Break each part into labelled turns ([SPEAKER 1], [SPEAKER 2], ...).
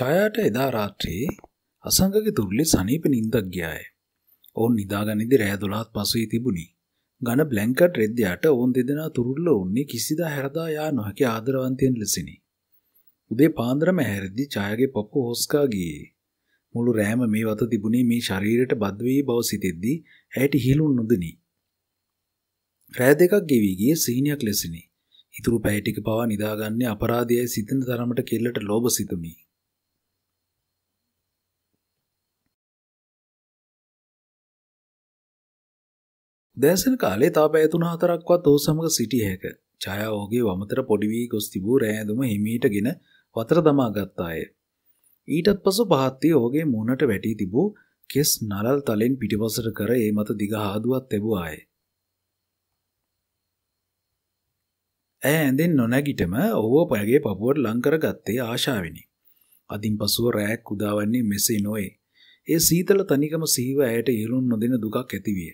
[SPEAKER 1] ඡායාට එදා රාත්‍රියේ අසංගගේ තුරුලේ සනීප නිින්දක් ගියාය. ඔවුන් නිදාගනිද්දී රෑ 12ත් පසුයි තිබුණි. ඝන බ්ලැන්කට් රෙද්දයට ඔවුන් දෙදෙනා තුරුල්ල උන්නේ කිසිදා හැරදා යා නොහැකි ආදරවන්තයන් ලෙසිනි. උදේ පාන්දරම හැරෙද්දී ඡායාගේ පපුව හොස්කා ගියේ. මුළු රෑම මේ වත තිබුණේ මේ ශරීරයට බද්ධ වී බව සිතෙද්දී ඇයට හිලුන් නොදුනි. රෑ දෙකක් ගෙවි ගියේ සීනියක් ලෙසිනි. ඉතුරු පැය ටික පවා නිදාගන්නේ අපරාධයයි සිතන තරමට කෙල්ලට ලෝභ සිතුමි. දැසන කාලේ තා පැතුන හතරක්වත් ඔහු සමඟ සිටිය හැක ජයාෝගේ වමතර පොඩිවී ගොස් තිබූ රෑඳුම හිමීට ගෙන වතර දමා ගත්තාය. ඊටත් පසු පහත්තේ ඕගේ මුණට වැටී තිබූ කෙස් නලල් තලෙන් පිටිපසට කර ඒ මත දිග හාදුවත් තැබවාය. ඇ ඇඳෙන් නොනැගිටම ඔහෝ පැගේ පපුුවට ලංකර ගත්තේ ආශාවෙනි. අධින් පසුව රෑක් උදාවන්නේ මෙසේ නොවේ. ඒ සීතල තනිකම සීව ඇයට ඉරුන් නොදෙන දුකක් ඇතිවිය.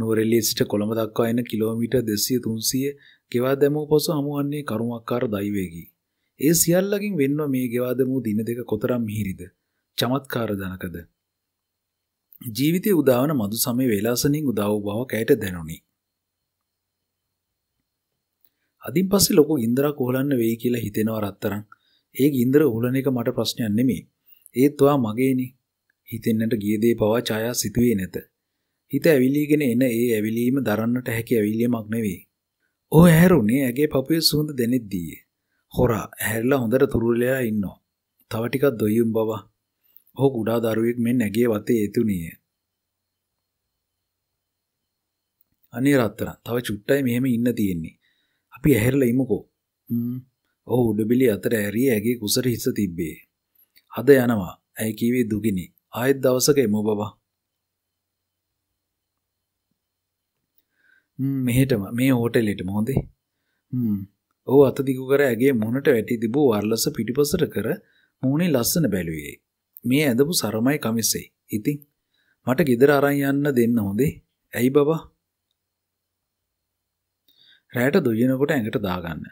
[SPEAKER 1] නෝරෙල්ලියට කොළඹ දක්වා එන කිලෝමීටර් 200 300 ගෙවා දැමූ පසු හමුවන්නේ කරුමක්කාර දෛවේගී. ඒ සියල්ලකින් වෙන්ව මේ ගෙවා දැමූ දින දෙක කොතරම් මිහිරිද? චමත්කාර ධනකද? ජීවිතයේ උදාවන මధు සමේ වේලාසනින් උදා වූ බව කැයට දැනුනි. අදින් පස්සේ ලොකු ඉන්ද්‍රා කොහලන්න වෙයි කියලා හිතෙනවා රත්තරන්. ඒ ඉන්ද්‍ර උහුලන එක මට ප්‍රශ්නයක් නෙමෙයි. ඒත් ඔයා මගේනේ. හිතෙන්නට ගිය දේ පවා ඡායා සිතුවේ නැත. හිත ඇවිලීගෙන එන ඒ ඇවිලීම දරන්නට හැකි ඇවිල්ීමක් නෙවෙයි. ඔහු ඇහැරුණේ ඇගේ පපුවේ සුවඳ දැනෙද්දී. හොරා ඇහැරලා හොඳට තුරුලලා ඉන්නවා. තව ටිකක් දොයියුම් බව. ඔහු කුඩා දරුවෙක් මෙන් ඇගේ වතේ එතුණිය. අනේ රත්තරන්, තව චුට්ටයි මෙහෙම ඉන්න තියෙන්නේ. අපි ඇහැරලා ඉමුකෝ. ම්ම්. ඔහු උඩබිලි අතර ඇරී ඇගේ කුසට හිස තිබ්බේ. අද යනවා. ඇයි කීවේ දුගිනි. ආයෙත් දවසක එමු බබා. මෙහෙටම මේ හෝටෙල්ලටම හොඳේ ඕ අතදිකු කර ඇගේ මොනට වැටි තිබූ වර්ලස පිටිපසට කර මූුණේ ලස්සන බැලුවේ මේ ඇඳපු සරමයි කමිස්සේ ඉතිං මට ගෙදර අරන් යන්න දෙන්න හොදේ ඇයි බබා රෑට දුජනකොට ඇඟට දාගන්න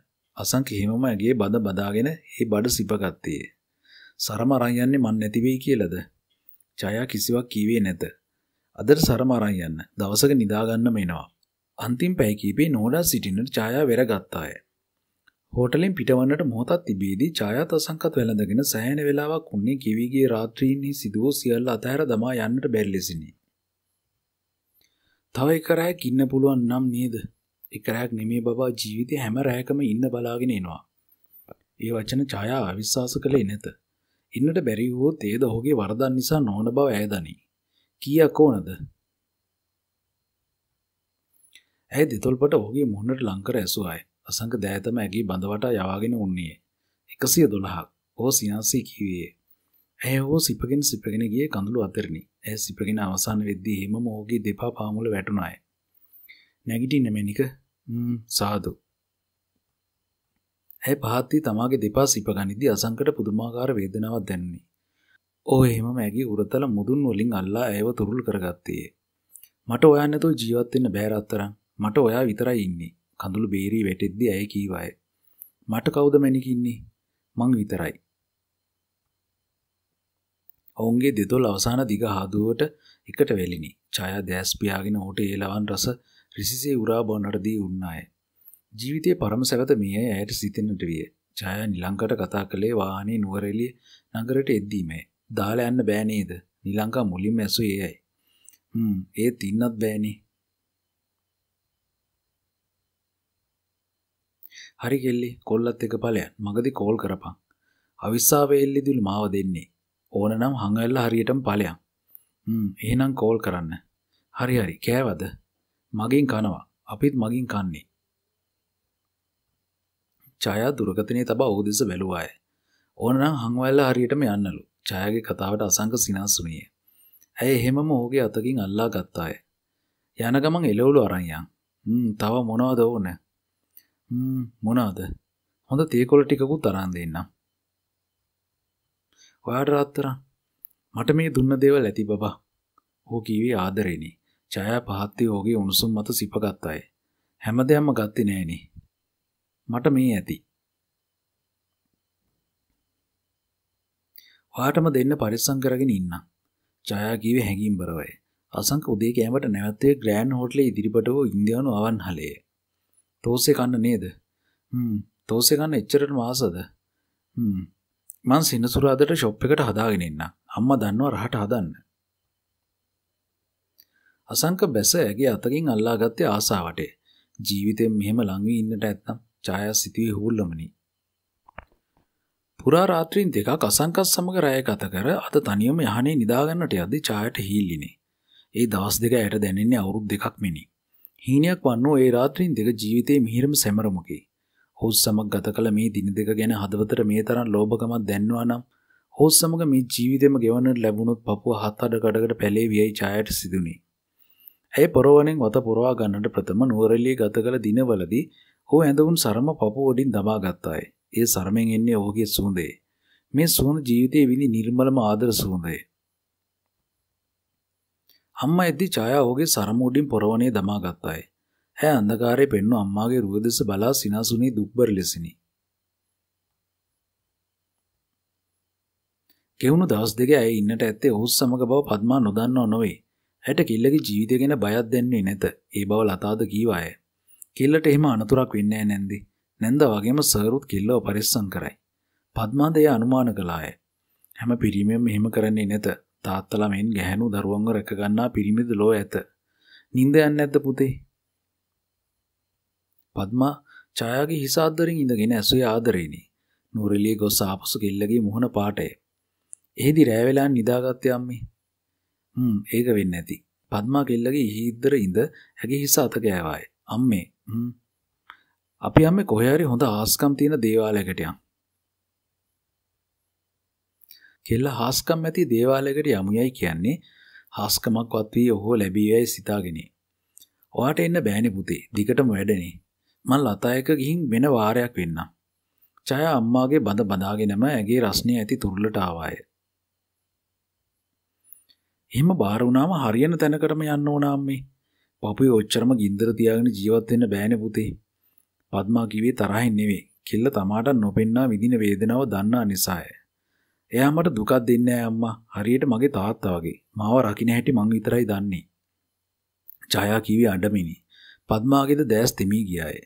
[SPEAKER 1] අසං කිහිමම ඇගේ බද බදාගෙන ඒ බඩ සිපගත්තයේ සරම අරන් යන්නේ මන් නැතිවෙයි කියලද ජයා කිසිවක් කීවේ නැත අදට සරම අරන් යන්න දවසක නිදාගන්න මෙනවා අන්තිම් පැයකීපේ නෝඩා සිටින්නට ඡායා වෙරගත්තාය. හෝටලෙන් පිටවන්නට මොහොතක් තිබේදී ඡායාත් අසංකත් වැළඳගෙන සෑහෙන වේලාවක් උන්නේ කිවිගේ රාත්‍රීන්හි සිදුව සියල්ල අතහැර දමා යන්නට බැරි ලෙසිනි. තව එක රැයක් ඉන්න පුළුවන් නම් නේද? එක රැයක් නෙමේ බබා ජීවිතේ හැම රැයකම ඉන්න බලාගෙන එනවා. ඒ වචන ඡායා අවිශ්වාස කළේ නැත. ඉන්නට බැරි වූ තේද ඔහුගේ වරදන් නිසා නොවන බව ඇය දනී. කීයක් ඕනද? ඇය දෙතොල්පට ඔහුගේ මුහුණට ලංකර ඇසුවායි. අසංක දෑතම ඇගේ බඳවටා යවාගෙන උන්නේ. 112ක්. ඔහු සිනාසී කිව්වේ. ඇය හෝ සිපගෙන සිපගෙන ගියේ කඳුළු අතරනි. ඇය සිපගෙන අවසන් වෙද්දී හිමම ඔහුගේ දෙපා පාමුල වැටුණාය. නැගිටින්න මෙනික ම් සාදු. ඇය පහත්දී තමාගේ දෙපා සිපගනිද්දී අසංකට පුදුමාකාර වේදනාවක් දැනුනි. ඔහු එහෙමම ඇගේ උරතල මුදුන් වලින් අල්ලා ඇයව තුරුල් කරගත්තේ. මට ඔයා නැතුව ජීවත් වෙන්න බෑ රත්තරන්. මට ඔයා විතරයි ඉන්නේ. කඳුළු බේරී වැටෙද්දි ඇය කීවාය. මට කවුද මැණික ඉන්නේ? මං විතරයි. ඔවුන්ගේ දෙතොල් අවසාන දිග හාදුවට එකට වෙලිනි. ඡායා දැස් පියාගෙන ඔහුට ඒ ලවන් රස රිසිසේ උරා බොන්නට දී උන්නාය. ජීවිතයේ පරම සැවත මේ ඇයට සිතෙන්නට විය. ඡායා නිලංකට කතා කළේ වාහනේ නුවරඑළිය නගරයට එද්දීමේ. දාලා යන්න බෑ නේද? නිලංකා මුලින්ම ඇසුවේ එයයි. හ්ම් ඒත් ඉන්නත් බෑනේ. හරි කෙල්ලි කොල්ලත් එක ඵලයන් මගදී කෝල් කරපන්. අවිස්සාවේ එල්ලිදිලු මාව දෙන්නේ. ඕනනම් හංගල්ලා හරියටම ඵලයන්. හ්ම් එහෙනම් කෝල් කරන්න. හරි හරි කෑවද? මගෙන් කනවා. අපිත් මගින් කන්නේ. ඡායා දුර්ගතනේ තබා ඔහු දෙස බැලුවාය. ඕනනම් හංගවැල්ලා හරියටම යන්නලු. ඡායාගේ කතාවට අසංක සිනාසුණිය. ඇය එහෙමම ඔහුගේ අතකින් අල්ලා ගත්තාය. යන ගමන් එළවලු අරන් යන්. හ්ම් තව මොනවද ඕනේ? මොනාද හොඳ තේකොල ටිකකු තරන් දෙන්නම් ඔයාට රත්තරන් මට මේ දුන්න දේවල් ඇති බබා හෝ කීවේ ආදරෙනි ජයා පහත්තේ ඕගේ උණුසුම් මත සිපගත් අය හැම දෙයක්ම ගත්තේ නෑනේ මට මේ ඇති ඔයාටම දෙන්න පරිස්සම් කරගෙන ඉන්න. ජයා කිව්වේ හැඟීම්බරවයි. අසංක උදේ කෑමට නැවතේ ග්‍රෑන්ඩ් හෝටලේ ඉදිරිපට වූ ඉන්දියානු අවන්හලයේ තෝසේ කන්න නේද හ්ම් තෝසේ කන්න එච්චරටම ආසද හ්ම් මං සිනසුරාදට ෂොප් එකට හදාගෙන ඉන්න අම්මා දන්නවා රහට හදන්න අසංක බැස ඇගේ අතකින් අල්ලාගත්තේ ආසාවටේ ජීවිතයෙන් මෙහෙම ළඟවී ඉන්නට ඇත්තම් ඡායා සිතුවේ හූල්ලමනි පුරා රාත්‍රීන් දෙකක් අසංකත් සමග රැය ගත කර අත තනියම යහනේ නිදාගන්නට යද්දී ඡායට හීල්ලිනේ ඒ දවස් දෙක ඇයට දැනෙන්නේ අවුරුදු දෙකක් මෙනි හීනයක් වන්නෝ ඒ රාත්‍රීන් දෙක ජීවිතේ මිහිරම සැමරමුකි. හොස් සමග ගත කළ මේ දින දෙක ගැන හදවතට මේ තරම් ලෝභකමක් දැන්නවා නම් හොස් සමග මේ ජීවිතේම ගෙවන්නට ලැබුණොත් පපුව හත් අඩ කඩකට පැලේ වියයි ඡායට සිදුනේ. ඇය පොරවණෙන් වත පොරවා ගන්නට ප්‍රථම නුවරඑළියේ ගත කළ දිනවලදී ඔහු ඇඳවුන් සරම පපුව වලින් දබා ගත්තාය. ඒ සරමෙන් එන්නේ ඔහුගේ සුවඳේ. මේ සුවඳ ජීවිතේ විනි නිර්මලම ආදර සුවඳේ. අම්මා එද්දි ඡායා ඔහුගේ සරමූඩින් පොරවණේ දමා ගත්තාය. හැ අන්ධකාරයේ පෙන්නු අම්මාගේ රුව දෙස බලා සිනාසුනි දුක්බර ලෙසිනි. ගෙවුණු දවස් දෙක ඇය ඉන්නට ඇත්තේ ඔහු සමග බව පద్මා නොදන්නව නොවේ. ඇයට කිල්ලගේ ජීවිතය ගැන බයක් දැනෙන්නේ නැත. ඒ බව ලතාද කීවාය. කිල්ලට එහෙම අනතුරක් වෙන්නේ නැන්දි. නැන්ද වගේම සරුත් කිල්ලව පරිස්සම් කරයි. පద్මාද එය අනුමාන කළාය. හැම පිරිමෙම මෙහෙම කරන්නේ නැත. තාත්තලා මෙන් ගැහැනු දරුවන්ව රැකගන්නා පිරිමිද ලෝ ඇත. නින්ද යන්න ඇත්ත පුතේ. පද්මා ඡායාගේ හිස අද්දරින් ඉඳගෙන ඇසුවේ ආදරේනි. නූරෙලිය ගොස් ආපසු කෙල්ලගේ මුහුණ පාටය. එහෙදි රෑ වෙලා නිදාගත්තේ අම්මේ. හ්ම් ඒක වෙන්නේ නැති. පද්මා කෙල්ලගේ ඉහිද්දර ඉඳ ඇගේ හිස අත ගෑවායි. අම්මේ හ්ම් අපි අම්මේ කොහේ හරි හොඳ ආස්කම් තියෙන දේවාලයකට යන්. කෙල්ල හාස්කම් ඇති දේවාලයකට යමුයයි කියන්නේ හාස්කමක්වත් වී ඔහු ලැබී යයි සිතාගෙන. ඔයාට එන්න බෑනි පුතේ. දිගටම වැඩනේ. මං ලතායක ගිහින් වෙන වාරයක් වෙන්නම්. ජය අම්මාගේ බඳ බදාගෙනම ඇගේ රස්නේ ඇති තුරුලට ආවාය. එහෙම බාර වුණාම හරියන තැනකටම යන්න ඕන අම්මේ. පපුවේ ඔච්චරම ගින්දර තියාගෙන ජීවත් වෙන්න බෑනේ පුතේ. පద్මා කිව්වේ තරහින් නෙවෙයි. කෙල්ල තමාට නොපෙන්නා විඳින වේදනාව දන්නා නිසාය. එයා මට දුකක් දෙන්නේ නැහැ අම්මා. හරියට මගේ තාත්තා වගේ. මාව රකින්න හැටි මං විතරයි දන්නේ. ජයා කිවි අඬමිනි. පද්මාගේද දැස් තෙමී ගියාය.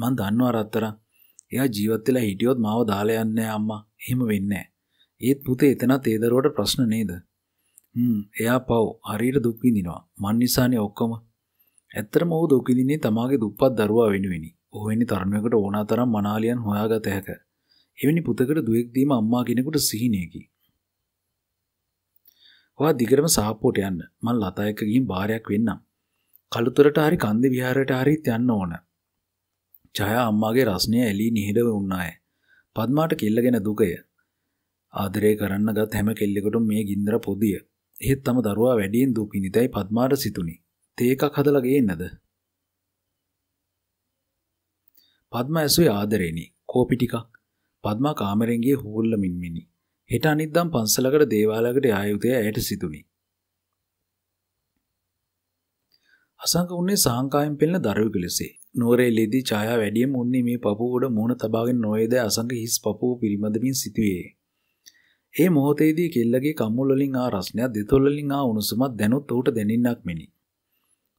[SPEAKER 1] මං දන්නවා රත්තරන්. එයා ජීවත් වෙලා හිටියොත් මාව දාලා යන්නේ අම්මා. එහෙම වෙන්නේ ඒත් පුතේ එතනත් ඒ දරුවට ප්‍රශ්න නේද? හ්ම් එයා පව් හරියට දුක් විඳිනවා. මන් නිසානේ ඔක්කොම. ඇත්තටම ඔහු දුක් විඳින්නේ තමාගේ දුප්පත් දරුවා වෙනුවෙනි. ඔහු වෙන්නේ තරුණයෙකුට ඕනතරම් මනාලියන් හොයාගත හැකියි. එවැනි පුතකට දුවෙක් දීම අම්මා කෙනෙකුට සිහිනයකි. ඔයා දිගටම සාප්පෝට යන්න. මං ලතා එක්ක ගිහින් බාරයක් වෙන්නම්. කළුතරට හරි කන්ද විහාරයට හරිත් යන්න ඕන. ජයා අම්මාගේ රස්නය එළී නිහිඩව උන්නාය. පද්මාට කෙල්ලගෙන දුකය. ආදරය කරන්න ගත් හැම කෙල්ලෙකුටම මේ ගින්දර පොදිය. එහෙත් තම දරුවා වැඩියෙන් දුකිනිතයි පද්මාට සිතුනි. තේකක් හදලා ගේන්නද? පද්මා ඇසුවේ ආදරේනි. කෝපි ටිකක්. පද්මා කාමරෙන් ගිය හූල්ල මින්මිනි. හෙට අනිද්දම් පන්සලකට දේවාලයකට ආයුතය ඇයට සිටුනි. අසංක උන්නේ සාංකායෙන් පෙළෙන දරුවෙකු ලෙසේ. නුවරේ ලෙදි ඡායා වැඩියෙන් උන්නේ මේ පපුව උඩ මූණ තබාගෙන නොයේද අසංක හිස් පපුව පිරිමදමින් සිටුවේ. ඒ මොහොතේදී කෙල්ලගේ කම්මුල් වලින් ආ රසණයක් දෙතොල් වලින් ආ උණුසුමක් දැනුත් ඌට දැනින්නක් මෙනි.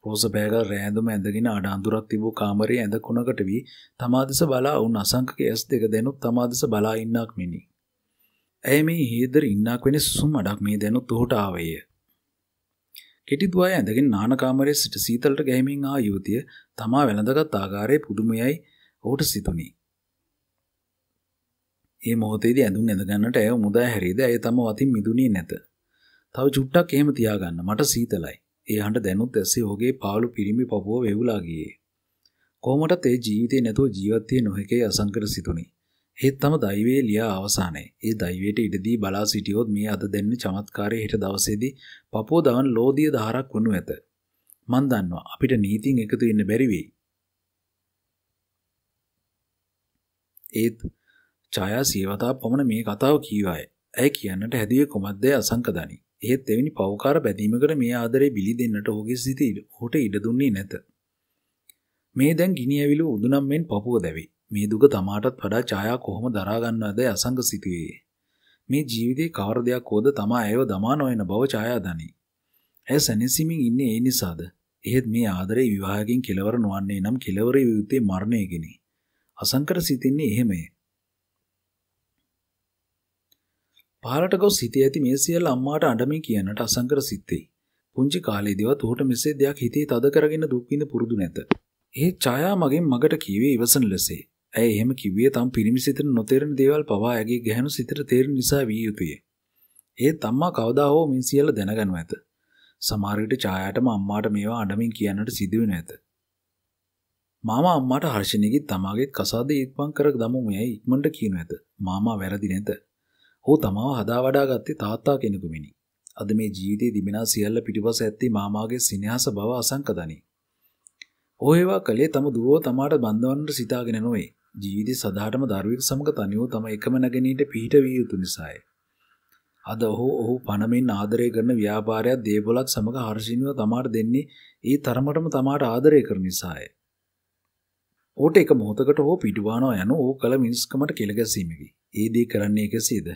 [SPEAKER 1] රෝස බෑගල් රෑඳුම ඇඳගෙන අඩ අඳුරක් තිබූ කාමරයේ ඇඳ කුණකට වී තමා දෙස බලා වුන් අසංකක ඇස් දෙක දෙනුත් තමා දෙස බලා ඉන්නක් මෙනි. ඇය මේ හේදර ඉන්නක් වෙන සුසුම් අඩක් මේ දෙනුත් ඔහුට ආවේය. කෙටි දුවය ඇඳගෙන නාන කාමරයේ සිට සීතලට ගැහිමින් ආ යුවතිය තමා වැළඳගත් ආකාරයේ පුදුමයයි ඔහුට සිතුණි. ඒ මොහොතේදී ඇඳුම් ඇඳගන්නට ඇය මුදා හැරීද ඇය තම වතින් මිදුණේ නැත. තව චුට්ටක් එහෙම තියාගන්න මට සීතලයි. එයාට දැනුත් ඇස්සේ ඔහුගේ පාළු පිරිමි පපුව වෙවුලා ගියේ. කොහොමටත් ඒ ජීවිතේ නැතුව ජීවත් වෙ නොහැකේ අසංකර සිතුනි. ඒත් තම දෛවයේ ලියා අවසානයේ ඒ දෛවයට ඉඩදී බලා සිටියොත් මේ අද දෙන්න චමත්කාරයේ හිට දවසේදී පපුව දවන් ලෝධිය දහරක් වනු ඇත. මන් දන්නවා අපිට නීතියෙන් එකතු වෙන්න බැරි වෙයි. ඒත් ඡායා සීවතා පමණ මේ කතාව කීවාය. ඇයි කියන්නට හැදුවේ කොමද්දේ අසංකදනි. එහෙත් එවැනි පෞකාර බැඳීමකට මේ ආදරේ බිලි දෙන්නට ඔහුගේ සිත ඔහුට ඉඩ දුන්නේ නැත. මේ දැන් ගිනි ඇවිලු උදුනම් මෙන් පපුව දැවේ. මේ දුක තමාටත් වඩා ඡායා කොහොම දරා ගන්නවද අසංග සිතුවේ. මේ ජීවිතේ කවර දෙයක් හොද තමා ඇයව දමා නොවන බව ඡායා දනී. ඇය සැනසීමෙන් ඉන්නේ ඒ නිසාද? එහෙත් මේ ආදරේ විවාහයෙන් කෙලවර නොවන්නේ නම් කෙලවර යුත්තේ මරණයගෙනි. අසංකර සිතින්නේ එහෙමයි. පහලට ගොස් සිතේ ඇති මේ සියල්ල අම්මාට අඬමින් කියනට අසංකර සිත්තේ. පුංචි කාලේදීවත් ඌට මෙසේ දෙයක් හිතේ තද කරගෙන දුක් විඳ පුරුදු නැත. ඒ ඡායා මගෙන් මගට කීවේ ඉවසන ලෙසේ. ඇය එහෙම කිව්වේ තම පිරිමි සිතට නොතේරෙන දේවල් පවා ඇගේ ගැහණු සිතට තේරෙන නිසා විය යුතුය. ඒත් අම්මා කවදා හෝ මේ සියල්ල දැනගනු ඇත. සමහර විට ඡායාටම අම්මාට මේවා අඬමින් කියන්නට සිදුවේ නැත. මාමා අම්මාට හර්ෂණියගේ තමාගේ කසාද ඉක්මන් කර දමු මෙයි ඉක්මනට කියනු ඇත. මාමා වැරදි නැත. ඔහු තමාව හදා වඩා ගත්තේ තාත්තා කෙනෙකුමිනි. අද මේ ජීවිතයේ දිමිනා සියල්ල පිටිපස ඇත්තේ මාමාගේ සිනහස බව අසංක දනී. ඔහු ඒවා කළේ තම දුවෝ තමාට බඳවන්නට සිතාගෙන නොවේ. ජීවිතේ සදාටම දරුවෙක් සමග තනියෝ තම එකම නැගෙනීට පිහිට විය යුතු නිසාය. අද ඔහු ඔහු පණමින් ආදරය කරන ව්‍යාපාරයක් දේපොලක් සමග හර්ෂිනියව තමාට දෙන්නේ ඒ තරමටම තමාට ආදරය කරන නිසාය. ඕට එක මොහොතකට හෝ පිටුවානවා යන ඕ කල මිනිස්කමට කෙලගැසීමකි. ඒ දේ කරන්නේ කෙසේද?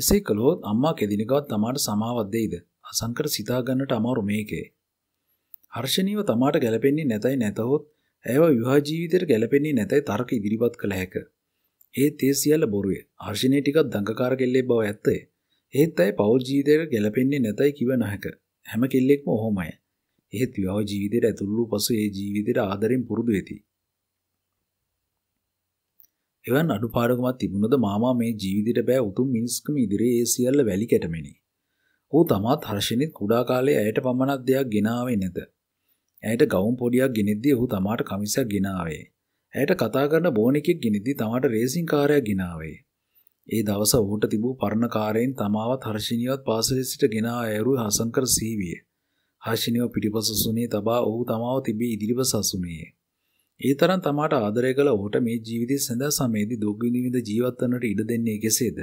[SPEAKER 1] එසේ කළොත් අම්මා කෙදිනකවත් තමාට සමාවක් දෙයිද? අසංකර සිතා ගන්නට අමාරු මේකේ. හර්ෂණීව තමාට ගැළපෙන්නේ නැතයි නැතහොත් ඇයව විවාහ ජීවිතයට ගැළපෙන්නේ නැතයි තර්ක ඉදිරිපත් කළ හැක. ඒත් ඒ සියල්ල බොරුය. හර්ෂණී ටිකක් දඟකාර කෙල්ලෙක් බව ඇත්තේ. ඒත් ඇය පෞල් ජීවිතයට ගැළපෙන්නේ නැතයි කිව නොහැක. හැම කෙල්ලෙක්ම ඔහොමයි. එහෙත් විවාහ ජීවිතයට ඇතුළු වූ පසු ඒ ජීවිතයට ආදරෙන් පුරුදු වෙති. එවන් අඩුපාඩුකමක් තිබුණද මාමා මේ ජීවිතයට බෑ උතුම් මිනිස්කම ඉදිරියේ ඒ සියල්ල වැලි කැටමිනි. ඔහු තමාත් හර්ෂණිත් කුඩා කාලේ ඇයට පමණක් දෙයක් ගෙනාවේ නැත. ඇයට ගවුම් පොඩියක් ගෙනෙද්දී ඔහු තමාට කමිසයක් ගෙනාවේ. ඇයට කතා කරන බෝනිකෙක් ගෙනෙද්දී තමාට රේසින් කාරයක් ගෙනාවේ. ඒ දවස ඔහුට තිබූ පරණ කාරයෙන් තමාවත් හර්ෂණියවත් පාසලේ සිට ගෙනා ඇරුවේ හසංකර සීවිය. හර්ෂණියව පිටිපස සුනේ තබා ඔහු තමාව තිබී ඉදිරිපස සුනේ. ඒ තරම් තමාට ආදරය කළ ඔහුට මේ ජීවිතය සඳහා සමයේදී දුක් විඳින ජීවත් වන්නට ඉඩ දෙන්නේ කෙසේද?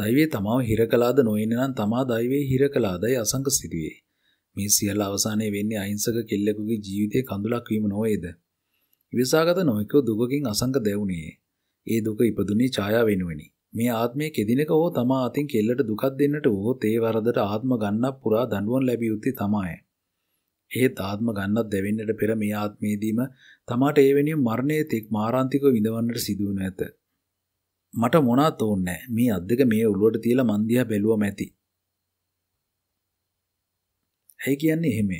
[SPEAKER 1] දෛවයේ තමාව හිර කළාද නොඉන්නේ නම් තමා දෛවයේ හිර කළාදයි අසංක සිටියේ. මේ සියල්ල අවසානයේ වෙන්නේ අහිංසක කෙල්ලෙකුගේ ජීවිතයේ කඳුලක් වීම නොවේද? විසාගත නොයෙකු දුකකින් අසංක දැවුණේ. ඒ දුක ඉපදුනේ ඡායා වෙනුවෙනි. මේ ආත්මයේ කෙදිනක හෝ තමා අතින් කෙල්ලට දුකක් දෙන්නට වූ තේ වරදට ආත්ම ගන්න පුරා දඬුවම් ලැබිය යුත්තේ තමාය. ඒත් ආත්ම ගන්නත් දෙවෙන්නට පෙර මේ ආත්මයේදීම තමාට ඒ වෙනුවෙන් මරණයේ තෙක් මාරාන්තිකව විඳවන්නට සිදු වනු ඇත. මට මොනවත් ඕනේ මේ අත් දෙක මේ උළුවට තියලා මන් දිහා බැලුවම ඇති. ඇයි කියන්නේ එහෙම?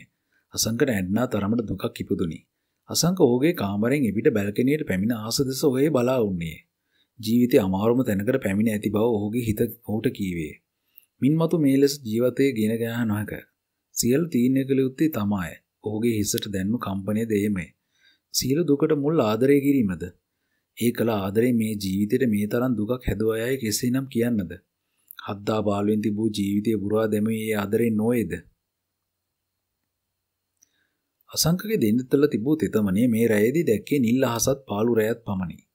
[SPEAKER 1] අසංකට ඇඬනා තරමට දුකක් ඉපදුනි. අසංක ඕගේ කාමරෙන් එපිට බැල්කනියට පැමිණ ආස දෙස ඔහේ බලා වුණේ. ජීවිතේ අමාරුම තැනකට පැමිණ ඇති බව ඔහුගේ හිත ඔහුට කීවේ. මින්මතු මේ ලෙස ජීවිතය ගෙන ගයා නොහැක. සියලු තීන්ය කළ යුත්තේ තමයි. ඔහුගේ හිසට දැන්නු කම්පනය දෙයමයි. සියලු දුකට මුල් ආදරය කිරීමද? ඒ කළ ආදරේ මේ ජීවිතේට මේ තරම් දුකක් හැදුවා යයි කෙසේනම් කියන්නද? හද්දා බාලුවෙන් තිබූ ජීවිතයේ පුරා දැමී ඒ ආදරේ නොයේද? අසංකගේ දෙන්නතල තිබූ තෙතමනේ මේ රැයේදී දැක්කේ නිල් අහසත් පාළු රැයත් පමණි.